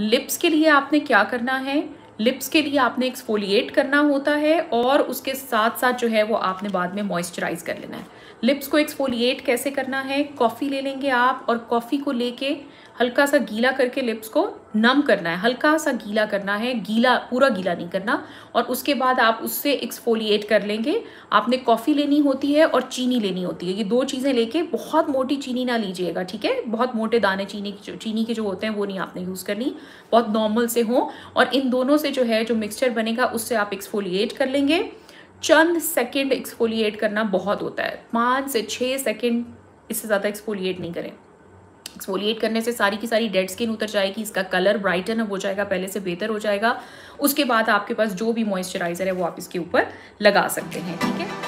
lips के लिए आपने क्या करना है लिप्स के लिए आपने एक्सफोलिएट करना होता है और उसके साथ साथ जो है वो आपने बाद में मॉइस्चराइज कर लेना है लिप्स को एक्सफोलिएट कैसे करना है कॉफ़ी ले लेंगे आप और कॉफ़ी को लेके हल्का सा गीला करके लिप्स को नम करना है हल्का सा गीला करना है गीला पूरा गीला नहीं करना और उसके बाद आप उससे एक्सफोलिएट कर लेंगे आपने कॉफ़ी लेनी होती है और चीनी लेनी होती है ये दो चीज़ें लेके बहुत मोटी चीनी ना लीजिएगा ठीक है बहुत मोटे दाने चीनी चीनी के जो होते हैं वो नहीं आपने यूज़ करनी बहुत नॉर्मल से हों और इन दोनों से जो है जो मिक्सचर बनेगा उससे आप एक्सफोलिएट कर लेंगे चंद सेकेंड एक्सफोलिएट करना बहुत होता है पाँच से छः सेकेंड इससे ज़्यादा एक्सफोलिएट नहीं करें एक्सफोलिएट करने से सारी की सारी डेड स्किन उतर जाएगी इसका कलर ब्राइटन हो जाएगा पहले से बेहतर हो जाएगा उसके बाद आपके पास जो भी मॉइस्चराइज़र है वो आप इसके ऊपर लगा सकते हैं ठीक है